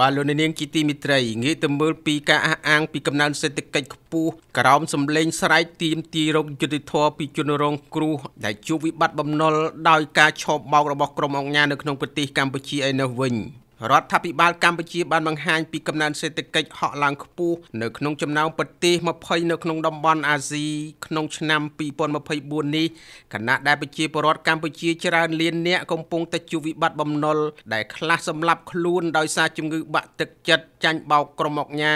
បាទលោកនាងជាទីមិត្តរីងាកទៅមើលពីការអះអាងពីកំណើនសេដ្ឋកិច្ចខ្ពស់ក្រោមសម្លេងស្រែកទាមទាររោគយុតិធធពីជនរងគ្រោះដែលជួបវិបត្តិបំណុលដោយការឆោបបោករបស់ក្រុមអង្គការនៅក្នុងប្រទេសកម្ពុជាឯនោះវិញរដ្ឋាភិបាលកម្ពុជាបានបង្ហាញពីកំណើនសេដ្ឋកិច្ចហក់ឡើងខ្ពស់នៅក្នុងចំណោមប្រទេស20នៅក្នុងតំបន់អាស៊ីក្នុងឆ្នាំ2024នេះខណៈដែលប្រជាពលរដ្ឋកម្ពុជាច្រើនលាននាក់កំពុងតែជួបវិបត្តិបំណុលដែលខ្លះសម្លាប់ខ្លួនដោយសារជំងឺបាក់ទឹកចិត្តចាញ់បោកក្រុមអុកញ៉ា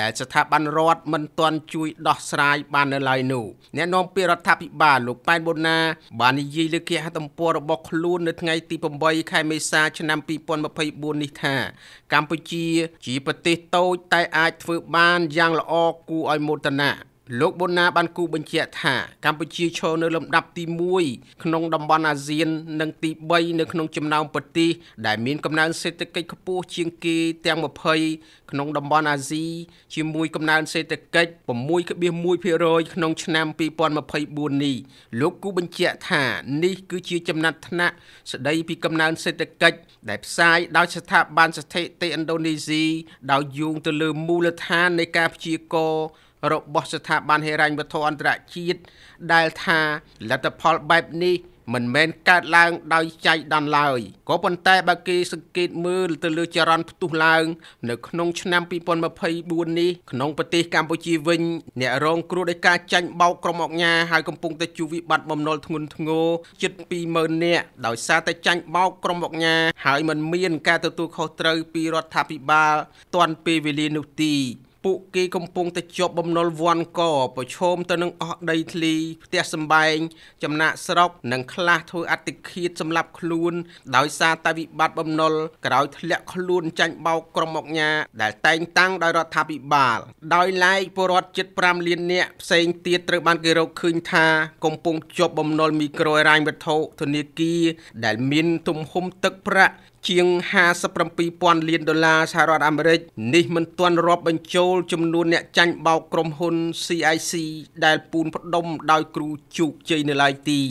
ដែលស្ថាប័នរដ្ឋមិនទាន់ជួយដោះស្រាយបាននៅឡើយនោះអ្នកនាំពាក្យរដ្ឋាភិបាលលោកប៉ែនបូណាបាននិយាយលើគេហទំព័ររបស់ខ្លួននៅថ្ងៃទី8ខែមេសាឆ្នាំ2024នេះនេះថាកម្ពុជា ជា ប្រទេសតូចតែ អាចធ្វើបានយ៉ាងល្អគួរឲ្យមោទនៈលោកប៊ុនណាបានគូបញ្ជាក់ថាកម្ពុជាឈរនៅលំដាប់ទី1ក្នុងតំបន់អាស៊ាននិងទី3នៅក្នុងចំណោមប្រទេសដែលមានកំណើនសេដ្ឋកិច្ចខ្ពស់ជាងគេទាំង20ក្នុងតំបន់អាស៊ីជាមួយកំណើនសេដ្ឋកិច្ច6.1%ក្នុង ឆ្នាំ2024នេះលោកគូបញ្ជាក់ថា នេះគឺជាចំណាត់ថ្នាក់ស្ដីពីកំណើនសេដ្ឋកិច្ចដែលផ្សាយដោយស្ថាប័នស្ថិតិឥណ្ឌូនេស៊ីដោយយោងទៅលើមូលដ្ឋាននៃការព្យាករណ៍របស់ស្ថាប័នហិរញ្ញវត្ថុអន្តរជាតិដែលថាលទ្ធផលបែបនេះ មិនមែនកើតឡើងដោយចៃដន្យឡើយក៏ប៉ុន្តែបើគេសង្កេតមើលទៅលើចរន្តផ្ទុះឡើង នៅក្នុងឆ្នាំ2024នេះក្នុងប្រទេសកម្ពុជាវិញ អ្នករងគ្រោះដោយការចាញ់បោកក្រុមអង្គការហើយកំពុងតែជួបវិបត្តិបំណុលធ្ងន់ធ្ងរជិត20000នាក់ដោយសារតែចាញ់បោកក្រុមអង្គការហើយមិនមាន ការទទួលខុសត្រូវពីរដ្ឋាភិបាលទាន់ពេលវេលានោះទីពួកគេកំពុងតែជាប់បំណុលវាន់កប្រឈមទៅនឹងអស់ដីធ្លីផ្ទះសម្បែងចំណាក់ស្រុកនិងខ្លះធ្វើអតិឃាតសម្លាប់ខ្លួនដោយសារតែវិបត្តិបំណុលក្រោយធ្លាក់ខ្លួនចាញ់បោកក្រុមអង្គការដែលតែងតាំងដោយរដ្ឋាភិបាលដោយឡែកពលរដ្ឋជិត5លាននាក់ផ្សេងទៀតត្រូវបានគេរកឃើញថាកំពុងជាប់បំណុលមីក្រូហិរញ្ញវត្ថុធនាគារដែលមានទំហំទឹកប្រាក់ជាង57,000លានដុល្លារសហរដ្ឋអាមេរិកនេះមិនទាន់រាប់បញ្ចូលចំនួនអ្នកចាញ់បោកក្រុមហ៊ុន CIC ដែលពូនផ្ដុំដោយគ្រូជោគជ័យនៅឡើយទី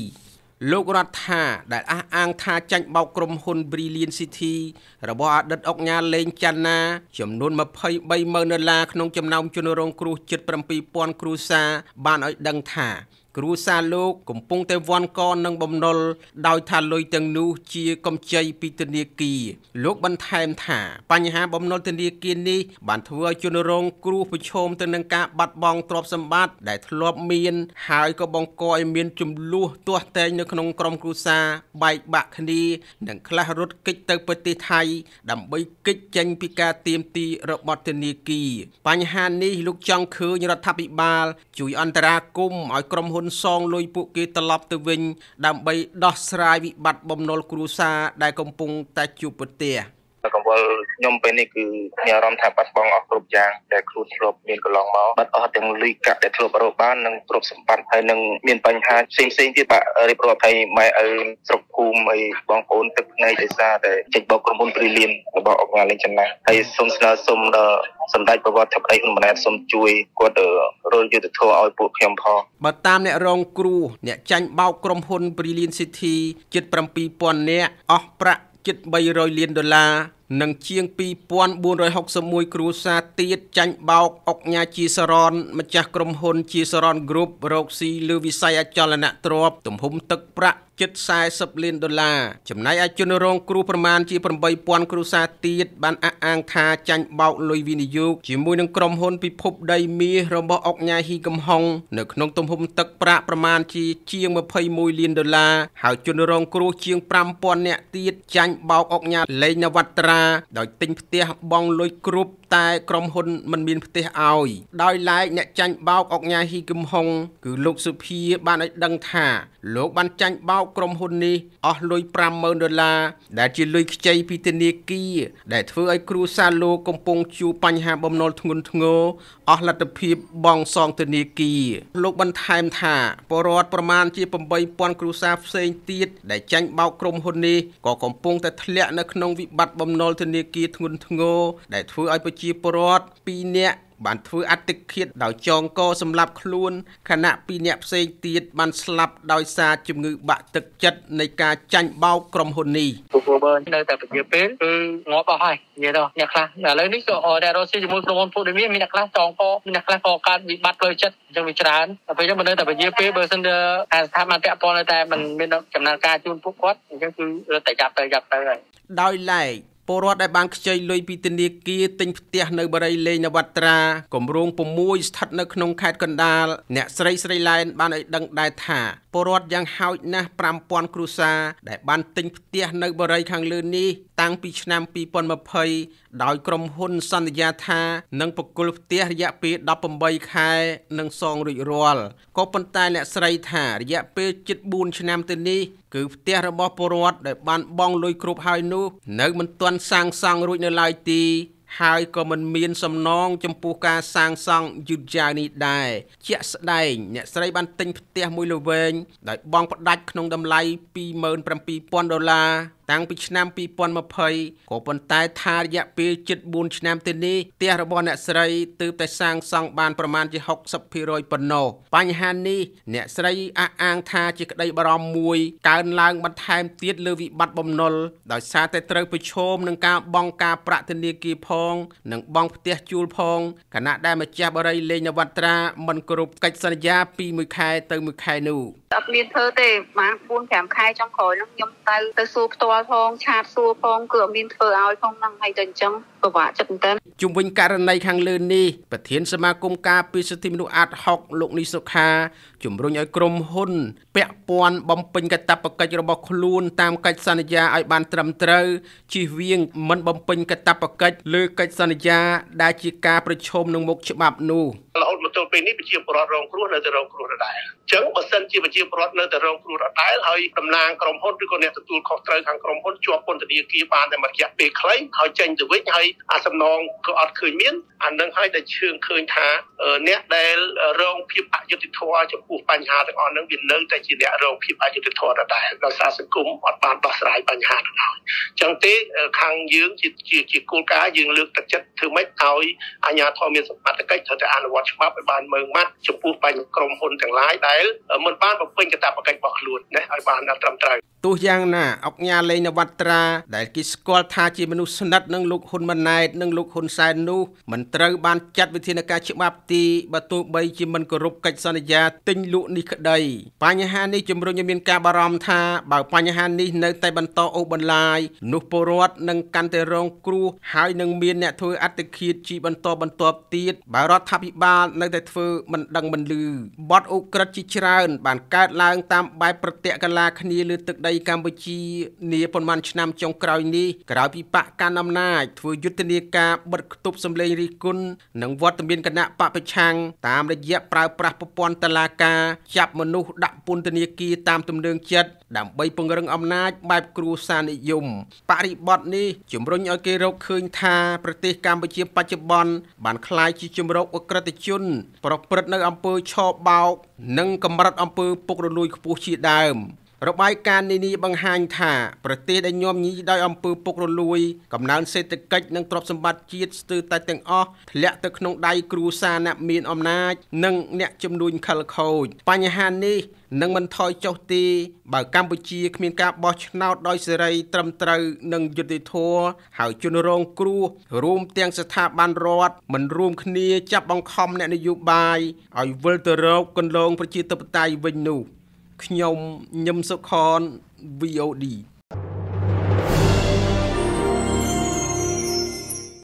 លោករដ្ឋាដែលអះអាងថាចាញ់បោកក្រុមហ៊ុន Brilliant City របស់អតីតអង្គការលេងចាន់ណា ចំនួន23ម៉ឺនដុល្លារក្នុងចំណោមជនរង គ្រោះជិត7000គ្រួសារបានឲ្យដឹងថាគ្រួសារលោកកំពុងតែវាន់កនឹងបំណុល ដោយថាលុយទាំងនោះជាកម្ចីពីធនាគារលោកបន្ថែមថា បញ្ហាបំណុលធនាគារនេះបានធ្វើឲ្យជនរងគ្រោះប្រឈមទៅនឹងការបាត់បង់ទ្រព្យសម្បត្តិដែលធ្លាប់មាន ហើយក៏បង្កឲ្យមានចំនួនទាស់តែងនៅក្នុងក្រុមគ្រួសារបែកបាក់គ្នានិងខ្លះរត់គេចទៅប្រទេសថៃ ដើម្បីគេចចេញពីការទៀមទីរបស់ធនាគារបញ្ហានេះលោកចង់ឃើញរដ្ឋាភិបាលជួយអន្តរាគមន៍ឲ្យក្រុមហ៊ុននសងលុយពួកគេត្រឡប់ទៅវិញដើម្បីដោះស្រាយវិបត្តិបំណុលគ្រួសារដែលកំពុងតែជួបប្រទះ។កង្វល់ខ្ញុំពេលនេះគឺមានអារម្មណ៍ថាបាត់បង់អស់គ្រប់យ៉ាងដែលខ្លួនធ្លាប់មានកន្លងមកបាត់អស់ទាំងលុយកាក់ដែលធ្លាប់រកបាននិងទ្រព្យសម្បត្តិហើយនឹងមានបញ្ហាផ្សេងផ្សេងទៀតបាទរៀបរាប់ឲ្យម៉ែឪស្រុកភូមិឲ្យបងប្អូនទឹកនៃដោយសារតែចេញបោកក្រុមហ៊ុនព្រីលៀនរបស់អង្គការលេងចំណាស់ហើយសូមស្នើសុំដល់សម្ដេចប្រវត្តិធិបតីហ៊ុនម៉ាណែតសូមជួយគាត់រលយុទ្ធធរឲ្យពួកខ្ញុំផងបើតាមអ្នករងគ្រោះអ្នកចាញ់បោកក្រុមហ៊ុនព្រីលៀនស៊ីធីជិត7000នាក់អស់ប្រាក់ជិត300លានដុល្លារនិងជាង2461គ្រួសារទៀតចាញ់បោកអុកញ៉ាជាសរន ម្ចាស់ក្រុមហ៊ុន ជាសរនគ្រុបរកស៊ីលើវិស័យអចលនទ្រព្យទំហំទឹកប្រាក់ជិត40លានដុល្លារចំណែកឯជនរងគ្រោះប្រមាណជា8000គ្រួសារទៀតបានអះអាងថាចាញ់បោកលុយវិនិយោគជាមួយនឹងក្រុមហ៊ុនពិភពដីមាសរបស់អុកញ៉ាហ៊ីកំហុងនៅក្នុងទំហំទឹកប្រាក់ប្រមាណជាជាង21លានដុល្លារហើយជនរងគ្រោះជាង5000នាក់ទៀតចាញ់បោកអុកញ៉ាលេងនវត្រាដោយទិញផ្ទះបងលុយគ្រប់តែក្រុមហ៊ុនមិនមានផ្ទះឲ្យដោយឡែកអ្នកចាញ់បោកអុកញ៉ាហ៊ីគឹមហុង គឺលោកសុភាបានឲ្យដឹងថា លោកបានចាញ់បោកក្រុមហ៊ុននេះអស់លុយ50,000ដុល្លារដែលជាលុយខ្ចីពីធនាគារដែលធ្វើឲ្យគ្រួសារលោកកំពុងជួបបញ្ហាបំណុលធ្ងន់ធ្ងរអស់លទ្ធភាពបង់សងធនាគារលោកបន្ថែមថា បរដ្ឋប្រមាណជា8000គ្រួសារផ្សេងទៀតដែលចាញ់បោកក្រុមហ៊ុននេះក៏កំពុងតែធ្លាក់នៅក្នុងវិបត្តិបំណុលធនាគារធ្ងន់ធ្ងរដែលធ្វើឲ្យប្រជាពលរដ្ឋ2នាក់បានធ្វើអត្តឃាតដោយចងក សម្លាប់ខ្លួនខណៈពីរអ្នកផ្សេងទៀតបានស្លាប់ដោយសារជំងឺ បាក់ទឹកចិត្តនៃការចាញ់បោកក្រុមហ៊ុននេះពួកបើនៅតែពជាពេលគឺងាប់អស់ហើយនិយាយដល់អ្នកខ្លះឥឡូវនេះក៏អរដែររស់ជាមួយក្រុមហ៊ុនពួកនេះមានអ្នកខ្លះចងកមានអ្នកខ្លះក៏កើតវិបត្តិផ្លូវចិត្តអញ្ចឹងវាច្រើនតែពេលហ្នឹងមិននៅតែពជាពេលបើមិនអាស្ថាប័នពាក់ព័ន្ធនៅតែមិនមានចំណាត់ការជូនពួកគាត់អញ្ចឹងគឺរត់តែចាប់ទៅចាប់ទៅហើយដោយឡែកពលរដ្ឋដែលបានខ្ចីលុយពីធនាគារទិញផ្ទះនៅបរិយាលេងនវត្រាគម្រោង6ស្ថិតនៅក្នុងខេត្តកណ្ដាលអ្នកស្រីស្រីឡែនបានឲ្យដឹងដែរថាពលរដ្ឋយ៉ាងហោចណាស់5000គ្រួសារដែលបានទិញផ្ទះនៅបរិយាខាងលើនេះតាំងពីឆ្នាំ2020ដោយក្រុមហ៊ុនសន្យាថានឹងប្រគល់ផ្ទះរយៈពេល18ខែនិងសងរួចរាល់ក៏ប៉ុន្តែអ្នកស្រីថារយៈពេល74ឆ្នាំទៅនេះ គឺផ្ទះរបស់ពលរដ្ឋដែលបានបង់លុយគ្រប់ហើយនោះ នៅមិនទាន់សាងសង់រួចនៅឡើយទីហើយក៏មិនមានសំណងចំពោះការសាងសង់យឺតយ៉ាវនេះដែរជាក់ស្ដែងអ្នកស្រីបានទិញផ្ទះមួយល្វែងដោយបង់ផ្ដាច់ក្នុងតម្លៃ27,000ដុល្លារតាំងពីឆ្នាំ2020ក៏ប៉ុន្តែ ថារយៈពេលជិត4ឆ្នាំទៅនេះផ្ទះរបស់អ្នកស្រីទើបតែសាងសង់បានប្រមាណជា60%ប៉ុណ្ណោះបញ្ហានេះអ្នកស្រីអះអាងថាជាក្តីបារម្ភមួយកើនឡើងបន្ថែមទៀតលើវិបត្តិបំណុលដោយសារតែត្រូវប្រឈមនឹងការបង់ការប្រាក់ធនាគារផងនិងបង់ផ្ទះជួលផងគណៈដែលម្ចាស់បរិយលេងនវត្រាមិនគ្រប់កិច្ចសន្យាពី1ខែ ទៅ1ខែនោះអត់មានធ្វើទេប្រហែល4 5ខែចុងក្រោយនោះខ្ញុំទៅទៅសួរផ្ទាល់ល់ផងឆាតសួរផងគឺអត់មានធ្វើឲ្យផងហ្នឹងហើយទៅអញ្ចឹងពិបាកចិត្តមែនតើជុំវិញករណីខាងលើនេះប្រធានសមាគមការពារសិទ្ធិមនុស្សអាត6លោកនីសុខា ជំរុញឲ្យក្រុមហ៊ុនពាក់ព័ន្ធបំពេញកាតព្វកិច្ចរបស់ខ្លួនតាមកិច្ចសន្យាឲ្យបានត្រឹមត្រូវជៀសវាងមិនបំពេញកាតព្វកិច្ចលើកិច្ចសន្យាដែលជាការប្រឈមនឹងមុខច្បាប់នោះទល់ពេលនេះប្រជាពលរដ្ឋរងគ្រោះនៅតែរងគ្រោះដដែលអញ្ចឹងបើសិនជាប្រជាពលរដ្ឋនៅតែរងគ្រោះដដែលហើយតំណាងក្រុមហ៊ុនឬក៏អ្នកទទួលខុសត្រូវខាងក្រុមហ៊ុនជាប់ពន្ធនាគារបានតែមួយរយៈពេលខ្លីហើយចេញទៅវិញហើយអាសំណងក៏អត់ឃើញមានអានឹងហើយដែលឈើងឃើញថាអ្នកដែលរងភាពអយុត្តិធម៌ចំពោះបញ្ហាទាំងអស់ហ្នឹងវានៅតែជាអ្នករងភាពអយុត្តិធម៌ដដែលដោយសារសង្គមអត់បានដោះស្រាយបញ្ហាទាំងអស់អញ្ចឹងទេខាងយើងជាជាគោលការណ៍យើងលើកទឹកចិត្តធ្វើម៉េចឲ្យអាជ្ញាធរមានសមត្ថកិច្ចត្រូវតែអនុវត្តច្បាប់ឲ្យបានមើងម៉ាត់ចំពោះបញ្ហាក្រុមហ៊ុនទាំងឡាយដែលមិនបានបំពេញកាតព្វកិច្ចរបស់ខ្លួនណាឲ្យបានត្រឹមត្រូវទោះយ៉ាងណាអង្គការលេងនវត្រាដែលគេស្គាល់ថាជាមនុស្សស្និទ្ធនឹងលោកហ៊ុនម៉ាណែតនិងលោកហ៊ុនសែននោះមិនត្រូវបានចាត់វិធានការច្បាប់ទីបើទោះបីជាមិនគោរពកិច្ចសន្យា ទិញលក់នេះក្តីបញ្ហានេះជំរុញឲ្យមានការបារម្ភថាបើបញ្ហានេះនៅតែបន្តអូសបន្លាយនោះពលរដ្ឋនឹងកាន់តែរងគ្រោះហើយនឹងមានអ្នក ធ្វើអត្តឃាតជាបន្តបន្ទាប់ទៀតបើរដ្ឋាភិបាលនៅតែធ្វើមិនដឹងមិនឮបទអូក្រិតជាច្រើន បានកើតឡើង តាមបែបប្រតិកលាគ្នាលើទឹកដីកម្ពុជានាប៉ុន្មានឆ្នាំចុងក្រោយនេះក្រោយពីបកកាន់អំណាចធ្វើយុទ្ធនាការបិទគប់សម្លេងរិះគន់និងវត្តមានគណៈបពប្រឆាំងតាមរយៈប្រើប្រាស់ប្រព័ន្ធតឡាការចាប់មនុស្សដាក់ពន្ធនាគារតាមទំនើងចិត្តដើម្បីពង្រឹងអំណាចបែបគ្រួសារនិយមបរិបត្តិនេះជំរុញឲ្យគេរកឃើញ ថា ប្រទេសកម្ពុជាបច្ចុប្បន្នបានคล้ายជាជំរកអក្រិតជនប្រព្រឹត្តនៅអំពើឆោបបោកនិងកម្រិតអំពើពុករលួយខ្ពស់ជាដើមរបាយការណ៍នានាបង្ហាញថាប្រទេសដែលញោមញីដោយអំពើពុករលួយកំណើនសេដ្ឋកិច្ចនិងទ្រព្យសម្បត្តិជាតិស្ទើរតែទាំងអស់ធ្លាក់ទៅក្នុងដៃគ្រួសារអ្នកមានអំណាច និងអ្នកជំនួញខិលខូចបញ្ហានេះនឹងមិនថយចុះទេបើកម្ពុជាគ្មានការបោះឆ្នោតដោយសេរីត្រឹមត្រូវ និងយុត្តិធម៌ហើយជនរងគ្រោះរួមទាំងស្ថាប័នរដ្ឋមិនរួមគ្នាចាប់បង្ខំអ្នកនយោបាយឲ្យវិលទៅរកគន្លងប្រជាធិបតេយ្យវិញនោះខ្ញុំញឹមសុខន VOD